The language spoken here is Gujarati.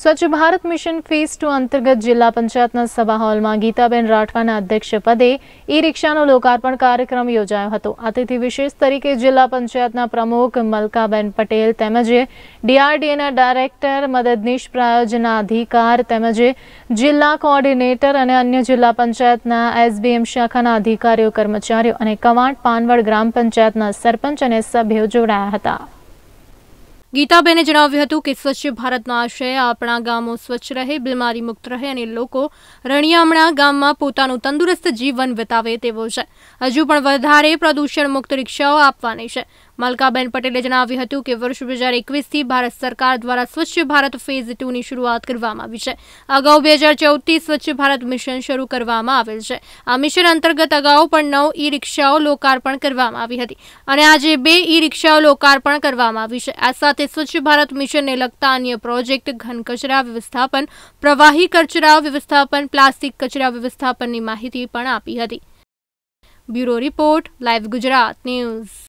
સ્વચ્છ ભારત મિશન ફેઝ ટુ અંતર્ગત જિલ્લા પંચાયતના સભા હોલમાં ગીતાબેન રાઠવાના અધ્યક્ષપદે ઈ રિક્ષાનો લોકાર્પણ કાર્યક્રમ યોજાયો હતો અતિથિ વિશેષ તરીકે જિલ્લા પંચાયતના પ્રમુખ મલકાબેન પટેલ તેમજ ડીઆરડીએના ડાયરેક્ટર મદદનીશ અધિકાર તેમજ જિલ્લા કોઓર્ડિનેટર અને અન્ય જિલ્લા પંચાયતના એસબીએમ શાખાના અધિકારીઓ કર્મચારીઓ અને કવાંટ પાનવડ ગ્રામ પંચાયતના સરપંચ અને સભ્યો જોડાયા હતા ગીતાબેને જણાવ્યું હતું કે સ્વચ્છ ભારતનો આશય આપણા ગામો સ્વચ્છ રહે બીમારી મુક્ત રહે અને લોકો રણિયામણા ગામમાં પોતાનું તંદુરસ્ત જીવન વિતાવે તેવો છે હજુ પણ વધારે પ્રદૂષણ મુક્ત રિક્ષાઓ આપવાની છે મલકાબેન પટેલે જણાવ્યું હતું કે વર્ષ બે હજાર એકવીસથી ભારત સરકાર દ્વારા સ્વચ્છ ભારત ફેઝ ટુની શરૂઆત કરવામાં આવી છે અગાઉ બે હજાર ચૌદથી સ્વચ્છ ભારત મિશન શરૂ કરવામાં આવેલ છે આ મિશન અંતર્ગત અગાઉ પણ નવ ઈ રિક્ષાઓ લોકાર્પણ કરવામાં આવી હતી અને આજે બે ઈ રિક્ષાઓ લોકાર્પણ કરવામાં આવી છે આ સાથે સ્વચ્છ ભારત મિશનને લગતા અન્ય પ્રોજેક્ટ ઘન કચરા વ્યવસ્થાપન પ્રવાહી કચરા વ્યવસ્થાપન પ્લાસ્ટિક કચરા વ્યવસ્થાપનની માહિતી પણ આપી હતી bureau report live Gujarat news